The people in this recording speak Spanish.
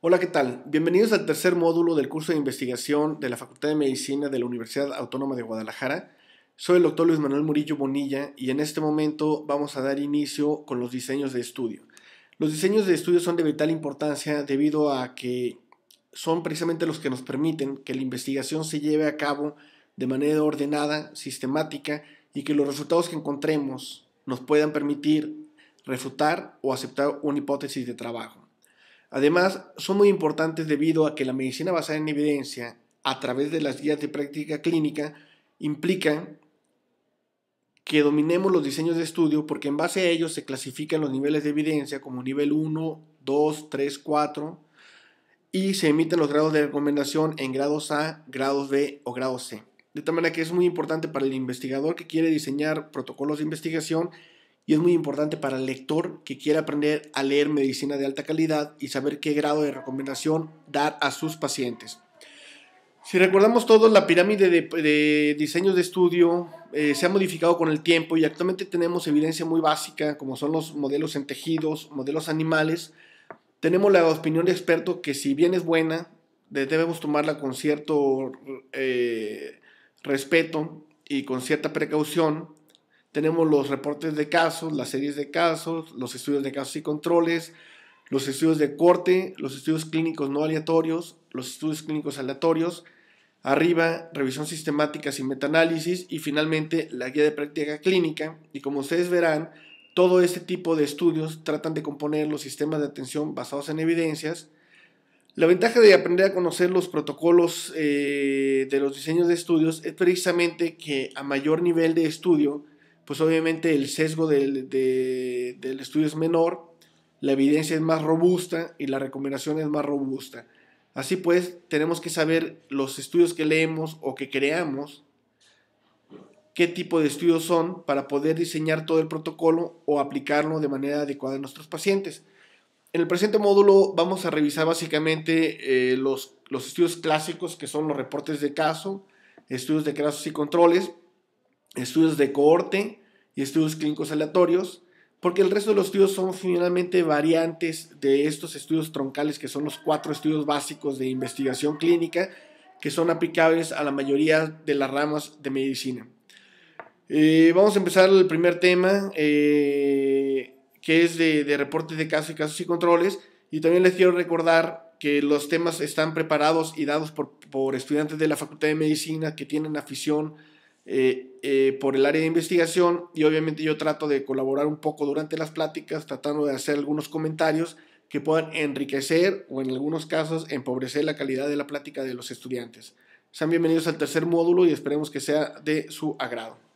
Hola, ¿qué tal? Bienvenidos al tercer módulo del curso de investigación de la Facultad de Medicina de la Universidad Autónoma de Guadalajara. Soy el doctor Luis Manuel Murillo Bonilla y en este momento vamos a dar inicio con los diseños de estudio. Los diseños de estudio son de vital importancia debido a que son precisamente los que nos permiten que la investigación se lleve a cabo de manera ordenada, sistemática y que los resultados que encontremos nos puedan permitir refutar o aceptar una hipótesis de trabajo. Además, son muy importantes debido a que la medicina basada en evidencia, a través de las guías de práctica clínica, implica que dominemos los diseños de estudio porque en base a ellos se clasifican los niveles de evidencia como nivel 1, 2, 3, 4 y se emiten los grados de recomendación en grados A, grados B o grados C. De tal manera que es muy importante para el investigador que quiere diseñar protocolos de investigación y es muy importante para el lector que quiera aprender a leer medicina de alta calidad y saber qué grado de recomendación dar a sus pacientes. Si recordamos todos, la pirámide de, diseños de estudio eh, se ha modificado con el tiempo y actualmente tenemos evidencia muy básica, como son los modelos en tejidos, modelos animales. Tenemos la opinión de experto que si bien es buena, debemos tomarla con cierto eh, respeto y con cierta precaución, tenemos los reportes de casos, las series de casos, los estudios de casos y controles, los estudios de corte, los estudios clínicos no aleatorios, los estudios clínicos aleatorios, arriba revisión sistemática y metaanálisis y finalmente la guía de práctica clínica. Y como ustedes verán, todo este tipo de estudios tratan de componer los sistemas de atención basados en evidencias. La ventaja de aprender a conocer los protocolos eh, de los diseños de estudios es precisamente que a mayor nivel de estudio, pues obviamente el sesgo del, estudio es menor, la evidencia es más robusta y la recomendación es más robusta. Así pues, tenemos que saber los estudios que leemos o que creamos, qué tipo de estudios son para poder diseñar todo el protocolo o aplicarlo de manera adecuada a nuestros pacientes. En el presente módulo vamos a revisar básicamente eh, los, los, estudios clásicos que son los reportes de caso, estudios de casos y controles, estudios de cohorte y estudios clínicos aleatorios, porque el resto de los estudios son finalmente variantes de estos estudios troncales, que son los cuatro estudios básicos de investigación clínica, que son aplicables a la mayoría de las ramas de medicina. Eh, vamos a empezar el primer tema, eh, que es de, de reportes de casos y casos y controles. Y también les quiero recordar que los temas están preparados y dados por, por estudiantes de la Facultad de Medicina que tienen afición eh, eh, por el área de investigación y obviamente yo trato de colaborar un poco durante las pláticas, tratando de hacer algunos comentarios que puedan enriquecer o en algunos casos empobrecer la calidad de la plática de los estudiantes. Sean bienvenidos al tercer módulo y esperemos que sea de su agrado.